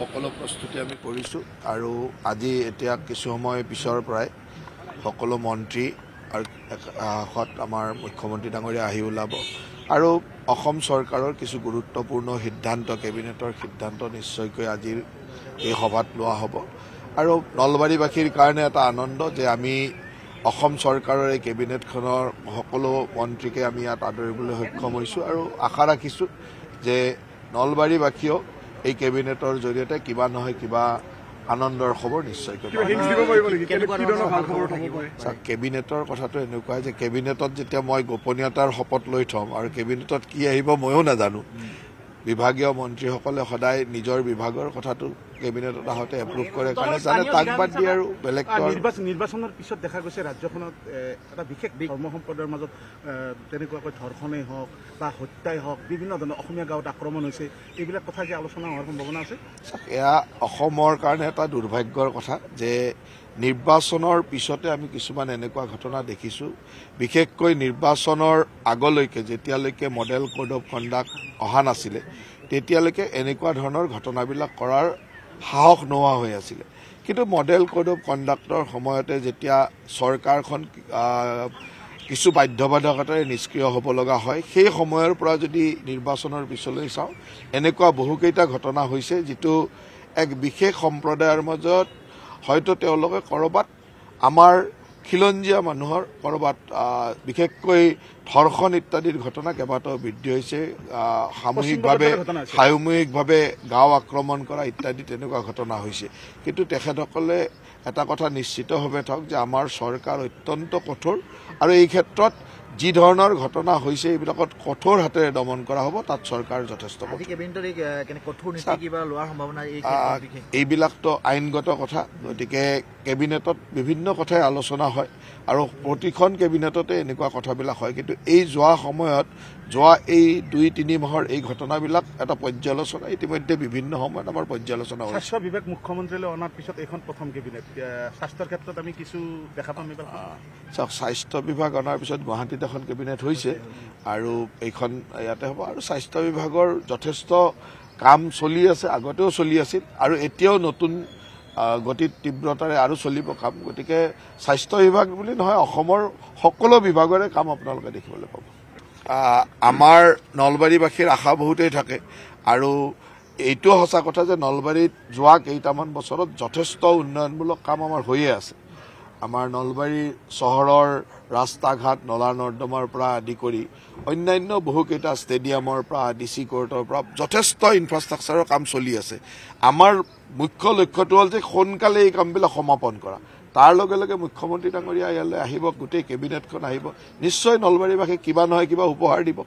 সকলো প্ৰস্তুতি আমি কৰিছোঁ আৰু আজি এতিয়া কিছু সময় পিছৰ পৰাই সকলো মন্ত্ৰী আৰু হাসত আমাৰ মুখ্যমন্ত্ৰী ডাঙৰীয়া আহি ওলাব আৰু অসম চৰকাৰৰ কিছু গুৰুত্বপূৰ্ণ সিদ্ধান্ত কেবিনেটৰ সিদ্ধান্ত নিশ্চয়কৈ আজিৰ এই সভাত লোৱা হ'ব আৰু নলবাৰীবাসীৰ কাৰণে এটা আনন্দ যে আমি অসম চৰকাৰৰ এই কেবিনেটখনৰ সকলো মন্ত্ৰীকে আমি ইয়াত আদৰিবলৈ সক্ষম হৈছোঁ আৰু আশা ৰাখিছোঁ যে নলবাৰীবাসীয়েও এই কেবিনেটৰ জৰিয়তে কিবা নহয় কিবা আনন্দৰ খবৰ নিশ্চয় কেবিনেটৰ কথাটো এনেকুৱা যে কেবিনেটত যেতিয়া মই গোপনীয়তাৰ শপত লৈ থম আৰু কেবিনেটত কি আহিব ময়ো নাজানো বিভাগীয় মন্ত্ৰীসকলে সদায় নিজৰ বিভাগৰ কথাটো কেবিনেটত আহোঁতে এপ্ৰুভ কৰে কাৰণে জানে তাক বাদ দিয়ে আৰু বেলেগ নিৰ্বাচনৰ পিছত দেখা গৈছে ৰাজ্যখনত এটা বিশেষ ধৰ্ম সম্প্ৰদায়ৰ মাজত তেনেকুৱাকৈ ধৰ্ষণেই হওক বা হত্যাই হওক বিভিন্ন ধৰণৰ অসমীয়া গাঁৱত আক্ৰমণ হৈছে এইবিলাক কথা যে আলোচনা হোৱাৰ সম্ভাৱনা আছে এয়া অসমৰ কাৰণে এটা দুৰ্ভাগ্যৰ কথা যে নিৰ্বাচনৰ পিছতে আমি কিছুমান এনেকুৱা ঘটনা দেখিছোঁ বিশেষকৈ নিৰ্বাচনৰ আগলৈকে যেতিয়ালৈকে মডেল ক'ড অফ কণ্ডাক্ট অহা নাছিলে তেতিয়ালৈকে এনেকুৱা ধৰণৰ ঘটনাবিলাক কৰাৰ সাহস নোহোৱা হৈ আছিলে কিন্তু মডেল কোড অফ কণ্ডাক্টৰ সময়তে যেতিয়া চৰকাৰখন কিছু বাধ্যবাধকতাৰে নিষ্ক্ৰিয় হ'ব লগা হয় সেই সময়ৰ পৰা যদি নিৰ্বাচনৰ পিছলৈ চাওঁ এনেকুৱা বহুকেইটা ঘটনা হৈছে যিটো এক বিশেষ সম্প্ৰদায়ৰ মাজত হয়তো তেওঁলোকে ক'ৰবাত আমাৰ খিলঞ্জীয়া মানুহৰ ক'ৰবাত বিশেষকৈ ধৰ্ষণ ইত্যাদিৰ ঘটনা কেইবাটাও বৃদ্ধি হৈছে সামূহিকভাৱে সামূহিকভাৱে গাঁও আক্ৰমণ কৰা ইত্যাদি তেনেকুৱা ঘটনা হৈছে কিন্তু তেখেতসকলে এটা কথা নিশ্চিতভাৱে থওক যে আমাৰ চৰকাৰ অত্যন্ত কঠোৰ আৰু এই ক্ষেত্ৰত যি ধৰণৰ ঘটনা হৈছে এইবিলাকত কঠোৰ হাতেৰে দমন কৰা হ'ব তাত চৰকাৰ যথেষ্ট এইবিলাকতো আইনগত কথা গতিকে কেবিনেটত বিভিন্ন কথাই আলোচনা হয় আৰু প্ৰতিখন কেবিনেটতে এনেকুৱা কথাবিলাক হয় কিন্তু এই যোৱা সময়ত যোৱা এই দুই তিনি মাহৰ এই ঘটনাবিলাক এটা পৰ্যালোচনা ইতিমধ্যে বিভিন্ন সময়ত আমাৰ পৰ্যালোচনা হৈছে স্বাস্থ্য বিভাগ মুখ্যমন্ত্ৰীলৈ অনাৰ পিছত এইখন প্ৰথম কেবিনেট স্বাস্থ্যৰ ক্ষেত্ৰত আমি কিছু দেখা পাম চাওক স্বাস্থ্য বিভাগ অনাৰ পিছত গুৱাহাটীত ইয়াত এখন কেবিনেট হৈছে আৰু এইখন ইয়াতে হ'ব আৰু স্বাস্থ্য বিভাগৰ যথেষ্ট কাম চলি আছে আগতেও চলি আছিল আৰু এতিয়াও নতুন গতিত তীব্ৰতাৰে আৰু চলিব কাম গতিকে স্বাস্থ্য বিভাগ বুলি নহয় অসমৰ সকলো বিভাগৰে কাম আপোনালোকে দেখিবলৈ পাব আমাৰ নলবাৰীবাসীৰ আশা বহুতেই থাকে আৰু এইটো সঁচা কথা যে নলবাৰীত যোৱা কেইটামান বছৰত যথেষ্ট উন্নয়নমূলক কাম আমাৰ হৈয়ে আছে আমাৰ নলবাৰী চহৰৰ ৰাস্তা ঘাট নলা নৰ্দমাৰ পৰা আদি কৰি অন্যান্য বহুকেইটা ষ্টেডিয়ামৰ পৰা ডি চি কৰ্টৰ পৰা যথেষ্ট ইনফ্ৰাষ্ট্ৰাকচাৰৰ কাম চলি আছে আমাৰ মুখ্য লক্ষ্যটো হ'ল যে সোনকালে এই কামবিলাক সমাপন কৰা তাৰ লগে লগে মুখ্যমন্ত্ৰী ডাঙৰীয়া ইয়ালৈ আহিব গোটেই কেবিনেটখন আহিব নিশ্চয় নলবাৰীবাসীক কিবা নহয় কিবা উপহাৰ দিব